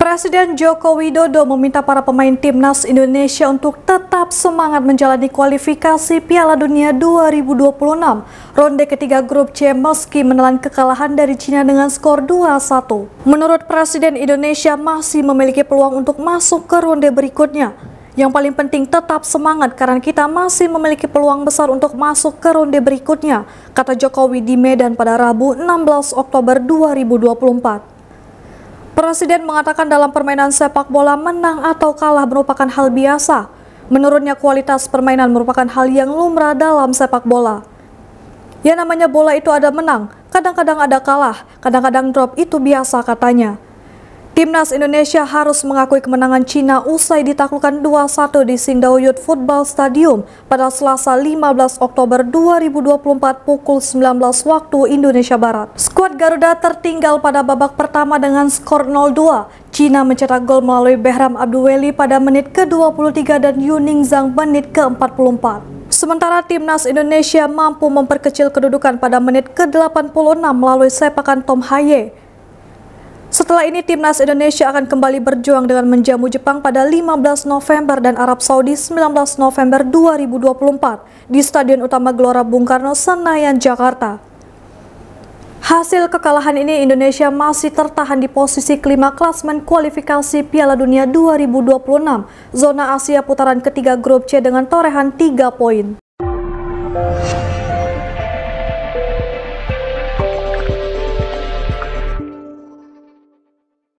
Presiden Joko Widodo meminta para pemain timnas Indonesia untuk tetap semangat menjalani kualifikasi Piala Dunia 2026 ronde ketiga grup C meski menelan kekalahan dari Cina dengan skor 2-1. Menurut Presiden Indonesia masih memiliki peluang untuk masuk ke ronde berikutnya. Yang paling penting tetap semangat karena kita masih memiliki peluang besar untuk masuk ke ronde berikutnya, kata Jokowi di Medan pada Rabu 16 Oktober 2024. Presiden mengatakan dalam permainan sepak bola menang atau kalah merupakan hal biasa. Menurutnya kualitas permainan merupakan hal yang lumrah dalam sepak bola. Ya namanya bola itu ada menang, kadang-kadang ada kalah, kadang-kadang drop itu biasa katanya. Timnas Indonesia harus mengakui kemenangan Cina usai ditaklukkan 2-1 di Singdao Youth Football Stadium pada Selasa 15 Oktober 2024 pukul 19 waktu Indonesia Barat. Skuad Garuda tertinggal pada babak pertama dengan skor 0-2. Cina mencetak gol melalui Behram Abdulweli pada menit ke-23 dan Yuning Zhang menit ke-44. Sementara timnas Indonesia mampu memperkecil kedudukan pada menit ke-86 melalui sepakan Tom Haye. Setelah ini, Timnas Indonesia akan kembali berjuang dengan menjamu Jepang pada 15 November dan Arab Saudi 19 November 2024 di Stadion Utama Gelora Bung Karno, Senayan, Jakarta. Hasil kekalahan ini Indonesia masih tertahan di posisi kelima klasmen kualifikasi Piala Dunia 2026, zona Asia putaran ketiga grup C dengan torehan 3 poin.